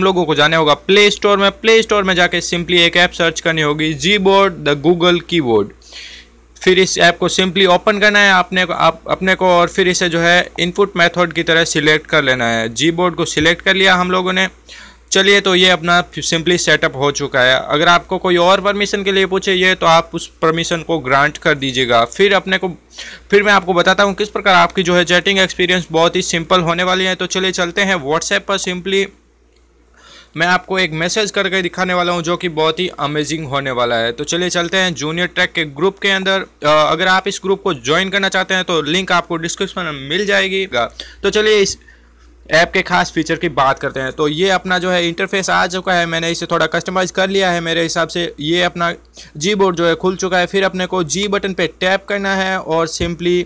हम लोगों को जाने होगा प्ले स्टोर में प्ले स्टोर में जाके सिंपली एक ऐप सर्च करनी होगी G board the Google board फिर इस ऐप को सिंपली ओपन करना है आपने को आप अपने को और फिर इसे जो है इनपुट मेथड की तरह सिलेक्ट कर लेना है जी बोर्ड को सिलेक्ट कर लिया हम लोगों ने चलिए तो ये अपना सिंपली सेटअप हो चुका है अगर आपको कोई और परमिशन के लिए पूछे ये तो आप उस परमिशन को ग्रांट कर दीजिएगा फिर अपने को फिर मैं आपको बताता हूँ किस प्रकार आपकी जो है चैटिंग एक्सपीरियंस बहुत ही सिंपल होने वाली है तो चलिए चलते हैं व्हाट्सएप पर सिंपली मैं आपको एक मैसेज करके दिखाने वाला हूँ जो कि बहुत ही अमेजिंग होने वाला है तो चलिए चलते हैं जूनियर ट्रैक के ग्रुप के अंदर अगर आप इस ग्रुप को ज्वाइन करना चाहते हैं तो लिंक आपको डिस्क्रिप्शन में मिल जाएगी तो चलिए इस ऐप के खास फीचर की बात करते हैं तो ये अपना जो है इंटरफेस आ चुका है मैंने इसे थोड़ा कस्टमाइज़ कर लिया है मेरे हिसाब से ये अपना जी बोर्ड जो है खुल चुका है फिर अपने को जी बटन पे टैप करना है और सिंपली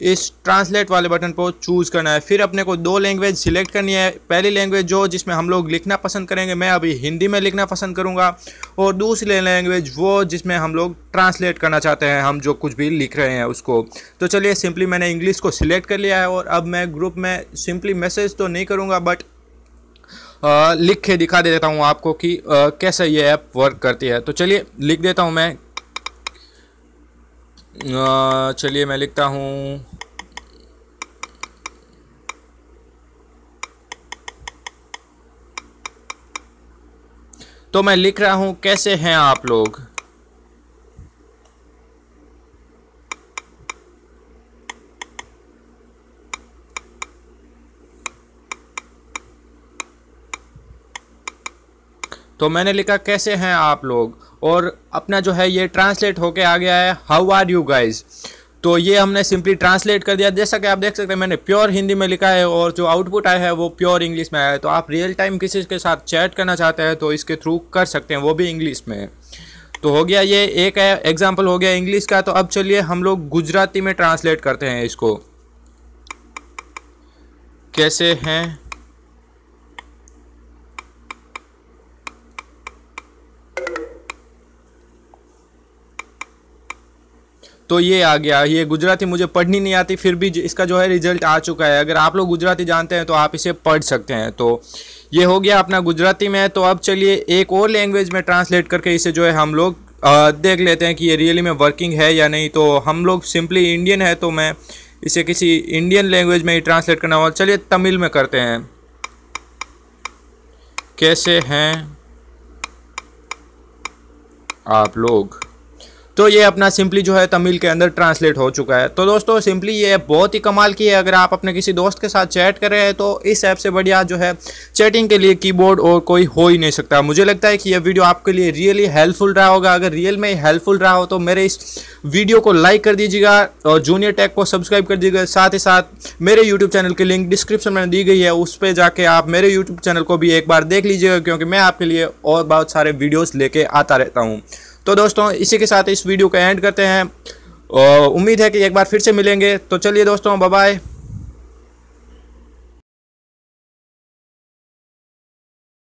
इस ट्रांसलेट वाले बटन को चूज़ करना है फिर अपने को दो लैंग्वेज सिलेक्ट करनी है पहली लैंग्वेज जो जिसमें हम लोग लिखना पसंद करेंगे मैं अभी हिंदी में लिखना पसंद करूँगा और दूसरी लैंग्वेज वो जिसमें हम लोग ट्रांसलेट करना चाहते हैं हम जो कुछ भी लिख रहे हैं उसको तो चलिए सिंपली मैंने इंग्लिश को सिलेक्ट कर लिया है और अब मैं ग्रुप में सिंपली मैसेज तो नहीं करूँगा बट लिख के दिखा दे देता हूँ आपको कि कैसे ये ऐप वर्क करती है तो चलिए लिख देता हूँ मैं चलिए मैं लिखता हूँ तो मैं लिख रहा हूँ कैसे हैं आप लोग तो मैंने लिखा कैसे हैं आप लोग और अपना जो है ये ट्रांसलेट होके आ गया है हाउ आर यू गाइज़ तो ये हमने सिंपली ट्रांसलेट कर दिया जैसा कि आप देख सकते हैं मैंने प्योर हिंदी में लिखा है और जो आउटपुट आया है वो प्योर इंग्लिश में आया है तो आप रियल टाइम किसी के साथ चैट करना चाहते हैं तो इसके थ्रू कर सकते हैं वो भी इंग्लिश में तो हो गया ये एक है एग्जाम्पल हो गया इंग्लिश का तो अब चलिए हम लोग गुजराती में ट्रांसलेट करते हैं इसको कैसे हैं तो ये आ गया ये गुजराती मुझे पढ़नी नहीं आती फिर भी इसका जो है रिजल्ट आ चुका है अगर आप लोग गुजराती जानते हैं तो आप इसे पढ़ सकते हैं तो ये हो गया अपना गुजराती में तो अब चलिए एक और लैंग्वेज में ट्रांसलेट करके इसे जो है हम लोग देख लेते हैं कि ये रियली में वर्किंग है या नहीं तो हम लोग सिंपली इंडियन है तो मैं इसे किसी इंडियन लैंग्वेज में ही ट्रांसलेट करना होगा चलिए तमिल में करते हैं कैसे हैं आप लोग तो ये अपना सिंपली जो है तमिल के अंदर ट्रांसलेट हो चुका है तो दोस्तों सिंपली ये ऐप बहुत ही कमाल की है अगर आप अपने किसी दोस्त के साथ चैट कर रहे हैं तो इस ऐप से बढ़िया जो है चैटिंग के लिए कीबोर्ड और कोई हो ही नहीं सकता मुझे लगता है कि यह वीडियो आपके लिए रियली हेल्पफुल रहा होगा अगर रियल में हेल्पफुल रहा हो तो मेरे इस वीडियो को लाइक कर दीजिएगा और जूनियर टैग को सब्सक्राइब कर दीजिएगा साथ ही साथ मेरे यूट्यूब चैनल की लिंक डिस्क्रिप्शन में दी गई है उस पर जाके आप मेरे यूट्यूब चैनल को भी एक बार देख लीजिएगा क्योंकि मैं आपके लिए और बहुत सारे वीडियोज़ लेके आता रहता हूँ तो दोस्तों इसी के साथ इस वीडियो को एंड करते हैं उम्मीद है कि एक बार फिर से मिलेंगे तो चलिए दोस्तों बाय